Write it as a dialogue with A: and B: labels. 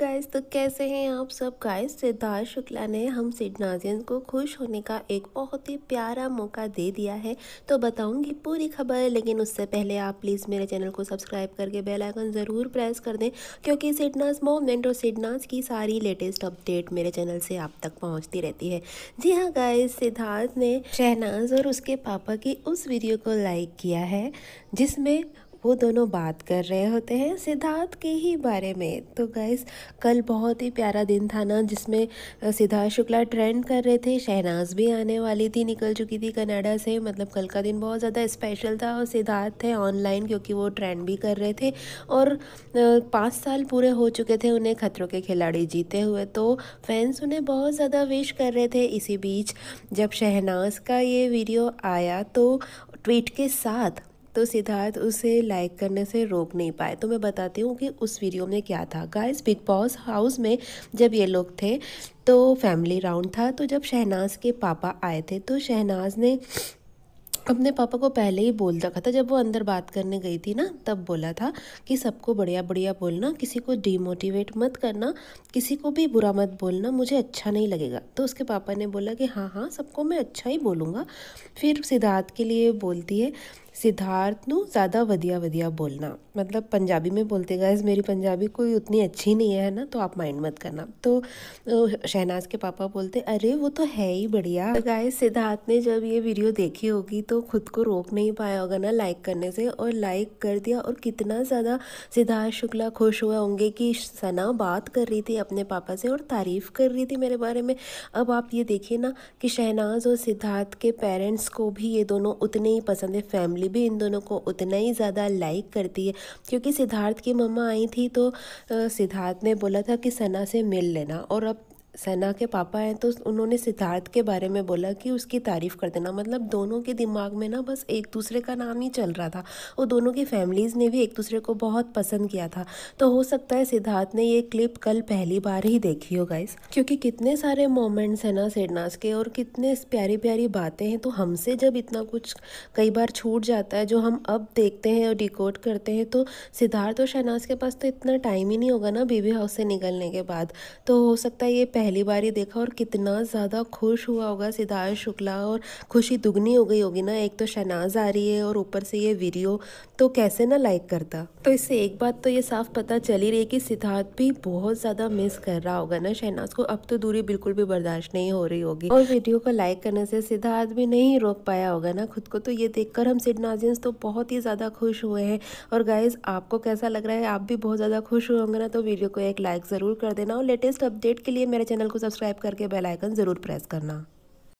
A: guys तो कैसे हैं आप सब गाइस सिद्धार्थ शुक्ला ने हम सिडनाजियन को खुश होने का एक बहुत ही प्यारा मौका दे दिया है तो बताऊंगी पूरी खबर लेकिन उससे पहले आप प्लीज़ मेरे चैनल को सब्सक्राइब करके बेल आइकन ज़रूर प्रेस कर दें क्योंकि सिडनाज मोमेंट और सिडनाज की सारी लेटेस्ट अपडेट मेरे चैनल से आप तक पहुँचती रहती है जी हाँ गाइस सिद्धार्थ ने शहनाज और उसके पापा की उस वीडियो को लाइक किया है जिसमें वो दोनों बात कर रहे होते हैं सिद्धार्थ के ही बारे में तो गैस कल बहुत ही प्यारा दिन था ना जिसमें सिद्धार्थ शुक्ला ट्रेंड कर रहे थे शहनाज भी आने वाली थी निकल चुकी थी कनाडा से मतलब कल का दिन बहुत ज़्यादा स्पेशल था और सिद्धार्थ थे ऑनलाइन क्योंकि वो ट्रेंड भी कर रहे थे और पाँच साल पूरे हो चुके थे उन्हें खतरों के खिलाड़ी जीते हुए तो फैंस उन्हें बहुत ज़्यादा विश कर रहे थे इसी बीच जब शहनाज का ये वीडियो आया तो ट्वीट के साथ तो सिद्धार्थ उसे लाइक करने से रोक नहीं पाए तो मैं बताती हूँ कि उस वीडियो में क्या था गाइस बिग बॉस हाउस में जब ये लोग थे तो फैमिली राउंड था तो जब शहनाज के पापा आए थे तो शहनाज ने अपने पापा को पहले ही बोल रखा था जब वो अंदर बात करने गई थी ना तब बोला था कि सबको बढ़िया बढ़िया बोलना किसी को डीमोटिवेट मत करना किसी को भी बुरा मत बोलना मुझे अच्छा नहीं लगेगा तो उसके पापा ने बोला कि हाँ हाँ सबको मैं अच्छा ही बोलूँगा फिर सिद्धार्थ के लिए बोलती है सिद्धार्थ नू ज़्यादा वधिया वधिया बोलना मतलब पंजाबी में बोलते गाइज मेरी पंजाबी कोई उतनी अच्छी नहीं है ना तो आप माइंड मत करना तो शहनाज के पापा बोलते अरे वो तो है ही बढ़िया तो गाइज सिद्धार्थ ने जब ये वीडियो देखी होगी तो खुद को रोक नहीं पाया होगा ना लाइक करने से और लाइक कर दिया और कितना ज़्यादा सिद्धार्थ शुक्ला खुश हुए होंगे कि सना बात कर रही थी अपने पापा से और तारीफ़ कर रही थी मेरे बारे में अब आप ये देखिए ना कि शहनाज और सिद्धार्थ के पेरेंट्स को भी ये दोनों उतने ही पसंद है फैमिली फैमिली भी इन दोनों को उतना ही ज़्यादा लाइक करती है क्योंकि सिद्धार्थ की मम्मा आई थी तो सिद्धार्थ ने बोला था कि सना से मिल लेना और अब सेना के पापा हैं तो उन्होंने सिद्धार्थ के बारे में बोला कि उसकी तारीफ़ कर देना मतलब दोनों के दिमाग में ना बस एक दूसरे का नाम ही चल रहा था और दोनों की फैमिलीज़ ने भी एक दूसरे को बहुत पसंद किया था तो हो सकता है सिद्धार्थ ने ये क्लिप कल पहली बार ही देखी हो गाइस क्योंकि कितने सारे मोमेंट्स हैं ना सेडनास के और कितने प्यारी प्यारी बातें हैं तो हमसे जब इतना कुछ कई बार छूट जाता है जो हम अब देखते हैं और डिकोड करते हैं तो सिद्धार्थ और शहनाज के पास तो इतना टाइम ही नहीं होगा ना बीबी हाउस से निकलने के बाद तो हो सकता है ये पहली बार ही देखा और कितना ज़्यादा खुश हुआ होगा सिद्धार्थ शुक्ला और खुशी दुगनी हो गई होगी ना एक तो शहनाज आ रही है और ऊपर से ये वीडियो तो कैसे ना लाइक करता तो इससे एक बात तो ये साफ पता ही रही कि सिद्धार्थ भी बहुत ज़्यादा मिस कर रहा होगा ना शहनाज को अब तो दूरी बिल्कुल भी बर्दाश्त नहीं हो रही होगी और वीडियो को लाइक करने से सिद्धार्थ भी नहीं रोक पाया होगा ना खुद को तो ये देखकर हम सिडनाजियंस तो बहुत ही ज़्यादा खुश हुए हैं और गाइज आपको कैसा लग रहा है आप भी बहुत ज़्यादा खुश हुए होंगे ना तो वीडियो को एक लाइक ज़रूर कर देना और लेटेस्ट अपडेट के लिए मेरे चैनल चैनल को सब्सक्राइब करके बेल आइकन ज़रूर प्रेस करना